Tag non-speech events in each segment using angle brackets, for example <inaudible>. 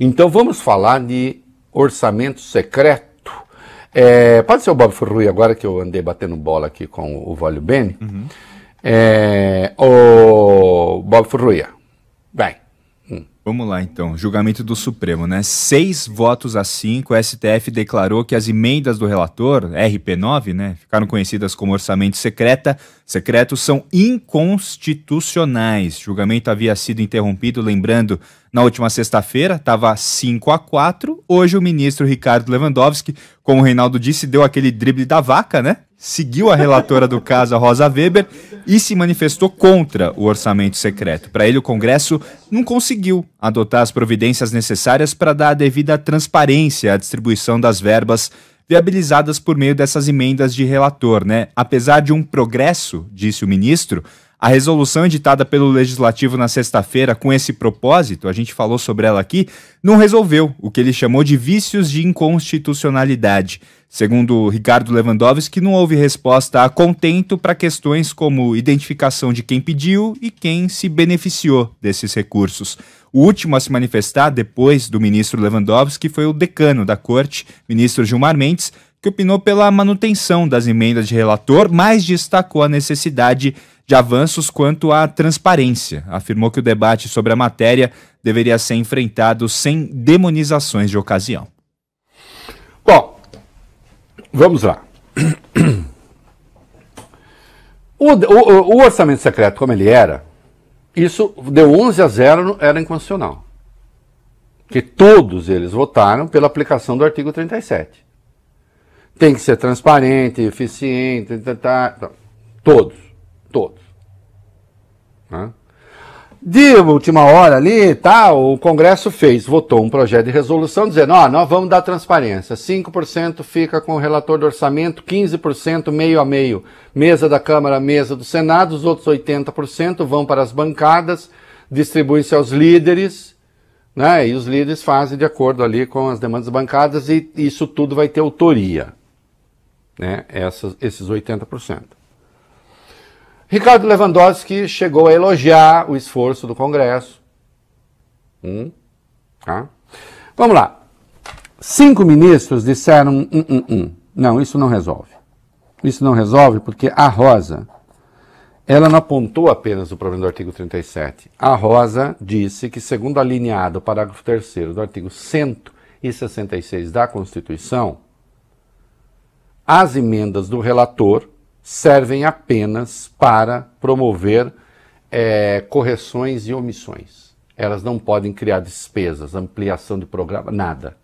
Então vamos falar de orçamento secreto. É, pode ser o Bob Furrui agora que eu andei batendo bola aqui com o, Vólio Valio Bene. Uhum. É, o Bob Furruia. Bem, Vamos lá então, julgamento do Supremo, né? Seis votos a cinco, o STF declarou que as emendas do relator, RP9, né, ficaram conhecidas como orçamento secreta, secreto, são inconstitucionais. O julgamento havia sido interrompido, lembrando, na última sexta-feira, estava 5 a 4. Hoje o ministro Ricardo Lewandowski, como o Reinaldo disse, deu aquele drible da vaca, né? seguiu a relatora do caso, a Rosa Weber, e se manifestou contra o orçamento secreto. Para ele, o Congresso não conseguiu adotar as providências necessárias para dar a devida transparência à distribuição das verbas viabilizadas por meio dessas emendas de relator, né? Apesar de um progresso, disse o ministro, a resolução editada pelo Legislativo na sexta-feira com esse propósito, a gente falou sobre ela aqui, não resolveu o que ele chamou de vícios de inconstitucionalidade. Segundo Ricardo Lewandowski, não houve resposta a contento para questões como identificação de quem pediu e quem se beneficiou desses recursos. O último a se manifestar depois do ministro Lewandowski foi o decano da corte, ministro Gilmar Mendes, que opinou pela manutenção das emendas de relator, mas destacou a necessidade de avanços quanto à transparência. Afirmou que o debate sobre a matéria deveria ser enfrentado sem demonizações de ocasião. Bom, vamos lá. O, o, o, orçamento secreto, como ele era, isso deu 11 a 0, era inconstitucional. Porque todos eles votaram pela aplicação do artigo 37 tem que ser transparente, eficiente, tá, tá, então, todos, todos. Né? De última hora ali, tá, o Congresso fez, votou um projeto de resolução dizendo, ó, nós vamos dar transparência, 5% fica com o relator do orçamento, 15% meio a meio, mesa da Câmara, mesa do Senado, os outros 80% vão para as bancadas, distribuem se aos líderes, né, e os líderes fazem de acordo ali com as demandas bancadas e isso tudo vai ter autoria né, essas, esses 80%. Ricardo Lewandowski chegou a elogiar o esforço do Congresso. Hum, tá? Vamos lá. Cinco ministros disseram: um, um, um. Hum, não, isso não resolve. Isso não resolve porque a Rosa, ela não apontou apenas o problema do artigo 37. A Rosa disse que, segundo alinhado o parágrafo 3 do artigo 166 da Constituição, as emendas do relator servem apenas para promover é, correções e omissões. Elas não podem criar despesas, ampliação de programa, nada.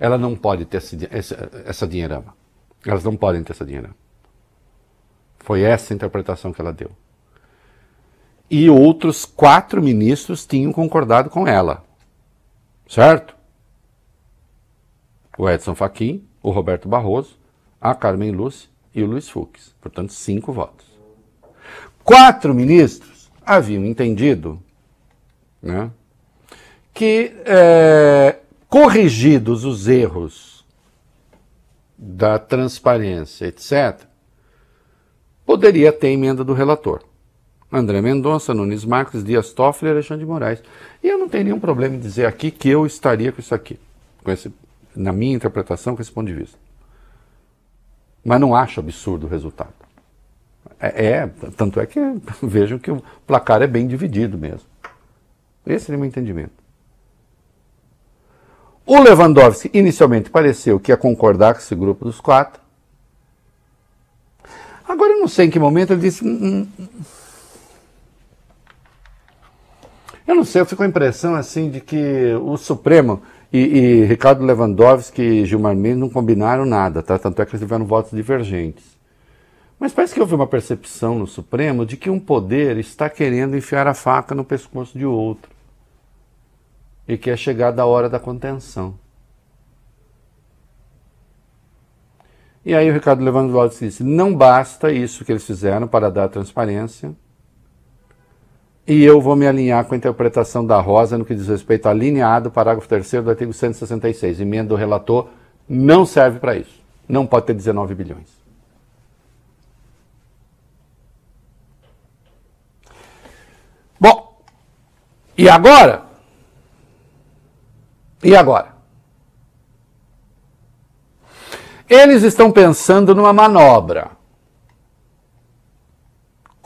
Ela não pode ter esse, essa, essa dinheirama. Elas não podem ter essa dinheirama. Foi essa a interpretação que ela deu. E outros quatro ministros tinham concordado com ela. Certo? O Edson Fachin, o Roberto Barroso, a Carmen Lúcia e o Luiz Fux. Portanto, cinco votos. Quatro ministros haviam entendido né, que, é, corrigidos os erros da transparência, etc., poderia ter emenda do relator. André Mendonça, Nunes Marques, Dias Toffoli e Alexandre de Moraes. E eu não tenho nenhum problema em dizer aqui que eu estaria com isso aqui, com esse, na minha interpretação, com esse ponto de vista mas não acho absurdo o resultado. É, é tanto é que <laughs> vejam que o placar é bem dividido mesmo. Esse é o meu entendimento. O Lewandowski inicialmente pareceu que ia concordar com esse grupo dos quatro. Agora eu não sei em que momento ele disse. Hum, hum, hum. Eu não sei, eu fico com a impressão assim de que o Supremo e, e Ricardo Lewandowski e Gilmar Mendes não combinaram nada, tá? tanto é que eles tiveram votos divergentes. Mas parece que houve uma percepção no Supremo de que um poder está querendo enfiar a faca no pescoço de outro e que é chegada a hora da contenção. E aí o Ricardo Lewandowski disse: não basta isso que eles fizeram para dar transparência, e eu vou me alinhar com a interpretação da Rosa no que diz respeito alinhado parágrafo 3 do artigo 166. Emenda do relator não serve para isso. Não pode ter 19 bilhões. Bom, e agora? E agora? Eles estão pensando numa manobra.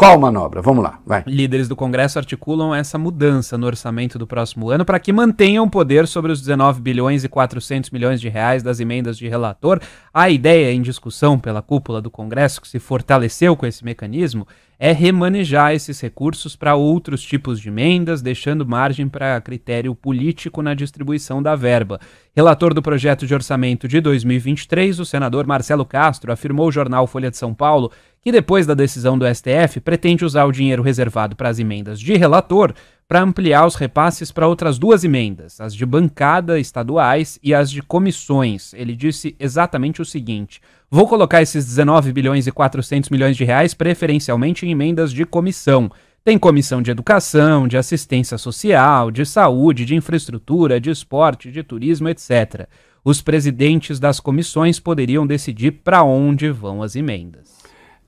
Qual manobra? Vamos lá, vai. Líderes do Congresso articulam essa mudança no orçamento do próximo ano para que mantenham poder sobre os 19 bilhões e 400 milhões de reais das emendas de relator. A ideia em discussão pela cúpula do Congresso, que se fortaleceu com esse mecanismo, é remanejar esses recursos para outros tipos de emendas, deixando margem para critério político na distribuição da verba. Relator do projeto de orçamento de 2023, o senador Marcelo Castro afirmou ao jornal Folha de São Paulo que depois da decisão do STF pretende usar o dinheiro reservado para as emendas de relator para ampliar os repasses para outras duas emendas, as de bancada estaduais e as de comissões. Ele disse exatamente o seguinte: vou colocar esses 19 bilhões e 400 milhões de reais preferencialmente em emendas de comissão. Tem comissão de educação, de assistência social, de saúde, de infraestrutura, de esporte, de turismo, etc. Os presidentes das comissões poderiam decidir para onde vão as emendas.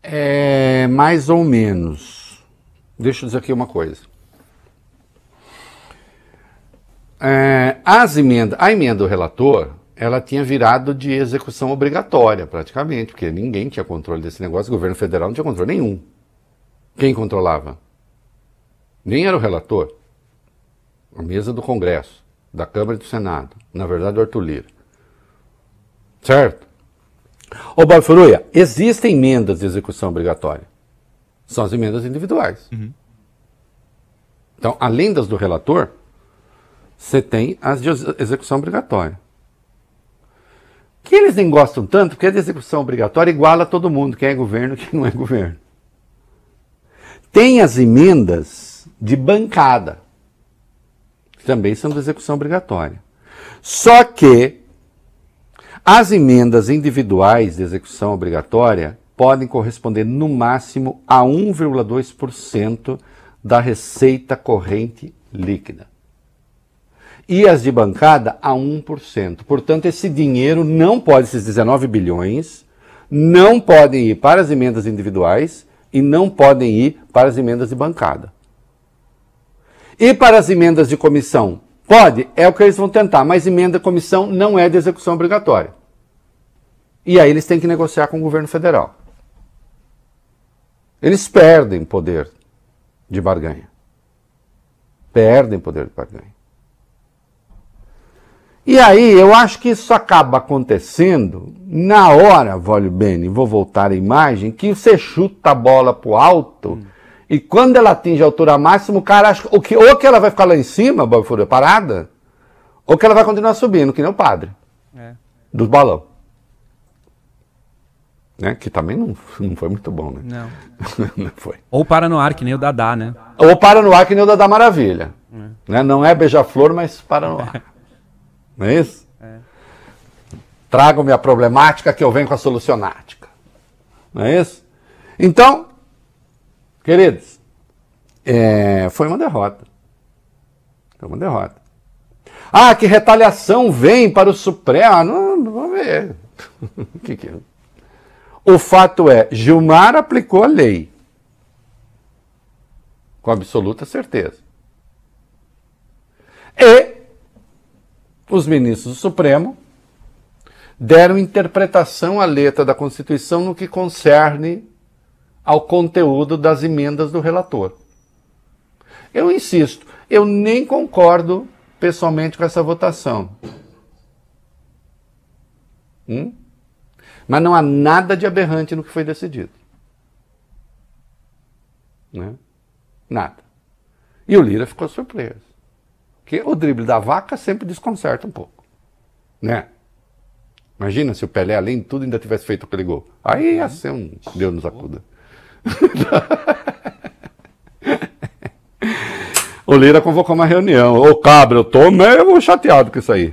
É mais ou menos. Deixa eu dizer aqui uma coisa. É, as emenda, a emenda do relator, ela tinha virado de execução obrigatória, praticamente, porque ninguém tinha controle desse negócio, o governo federal não tinha controle nenhum. Quem controlava? Nem era o relator. A mesa do Congresso, da Câmara e do Senado. Na verdade, o Arthur Lira. Certo? Ô, Bob Furuia, existem emendas de execução obrigatória. São as emendas individuais. Uhum. Então, além das do relator, você tem as de execução obrigatória. Que eles nem gostam tanto, porque a de execução obrigatória iguala todo mundo, quem é governo, quem não é governo. Tem as emendas de bancada, que também são de execução obrigatória. Só que as emendas individuais de execução obrigatória podem corresponder no máximo a 1,2% da receita corrente líquida. E as de bancada a 1%. Portanto, esse dinheiro não pode, esses 19 bilhões, não podem ir para as emendas individuais e não podem ir para as emendas de bancada. E para as emendas de comissão? Pode, é o que eles vão tentar, mas emenda à comissão não é de execução obrigatória. E aí eles têm que negociar com o governo federal. Eles perdem poder de barganha. Perdem poder de barganha. E aí eu acho que isso acaba acontecendo na hora, Vólio Bene, vou voltar à imagem, que você chuta a bola o alto. Hum e quando ela atinge a altura máxima, o cara acha que ou que ela vai ficar lá em cima, Bob Furrier, parada, ou que ela vai continuar subindo, que nem o padre. É. Dos balão. Né? Que também não, não foi muito bom, né? Não. <laughs> não foi. Ou para no ar, que nem o Dadá, né? Ou para no ar, que nem o Dadá Maravilha. É. Né? Não é beija-flor, mas para no é. ar. não é isso? É. Trago minha problemática que eu venho com a solucionática. Não é isso? Então, Queridos, é, foi uma derrota. Foi uma derrota. Ah, que retaliação vem para o Supremo. Ah, não, não vamos ver. <laughs> que que é? O fato é, Gilmar aplicou a lei. Com absoluta certeza. E os ministros do Supremo deram interpretação à letra da Constituição no que concerne ao conteúdo das emendas do relator. Eu insisto, eu nem concordo pessoalmente com essa votação. Hum? Mas não há nada de aberrante no que foi decidido. Né? Nada. E o Lira ficou surpreso. Porque o drible da vaca sempre desconcerta um pouco. Né? Imagina se o Pelé, além de tudo, ainda tivesse feito aquele gol. Aí ia ser um Deus nos acuda. <laughs> o Lira convocou uma reunião. Ô, cabra, eu tô meio chateado com isso aí.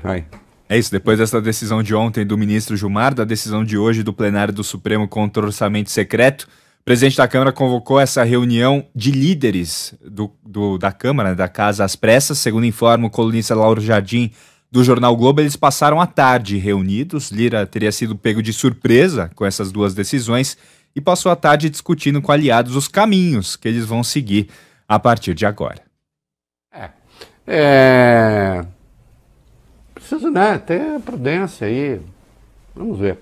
É isso, depois dessa decisão de ontem do ministro Gilmar, da decisão de hoje do plenário do Supremo contra o orçamento secreto, o presidente da Câmara convocou essa reunião de líderes do, do, da Câmara, né, da Casa às pressas. Segundo informa o colunista Lauro Jardim do jornal Globo, eles passaram a tarde reunidos. Lira teria sido pego de surpresa com essas duas decisões e passou a tarde discutindo com aliados os caminhos que eles vão seguir a partir de agora. É. é... Preciso, né? Ter prudência aí. Vamos ver.